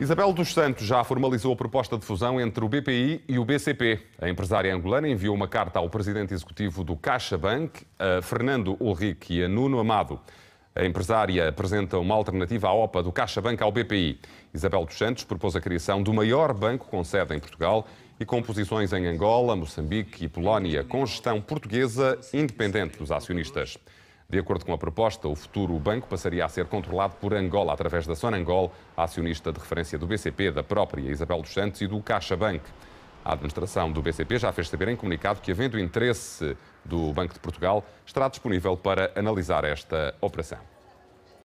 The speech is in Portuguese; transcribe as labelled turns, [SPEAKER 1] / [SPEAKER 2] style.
[SPEAKER 1] Isabel dos Santos já formalizou a proposta de fusão entre o BPI e o BCP. A empresária angolana enviou uma carta ao presidente executivo do CaixaBank, a Fernando Ulrich e a Nuno Amado. A empresária apresenta uma alternativa à OPA do CaixaBank ao BPI. Isabel dos Santos propôs a criação do maior banco com sede em Portugal e com posições em Angola, Moçambique e Polónia, com gestão portuguesa independente dos acionistas. De acordo com a proposta, o futuro banco passaria a ser controlado por Angola através da Sonangol, acionista de referência do BCP, da própria Isabel dos Santos e do Caixa Bank. A administração do BCP já fez saber em comunicado que, havendo interesse do Banco de Portugal, estará disponível para analisar esta operação.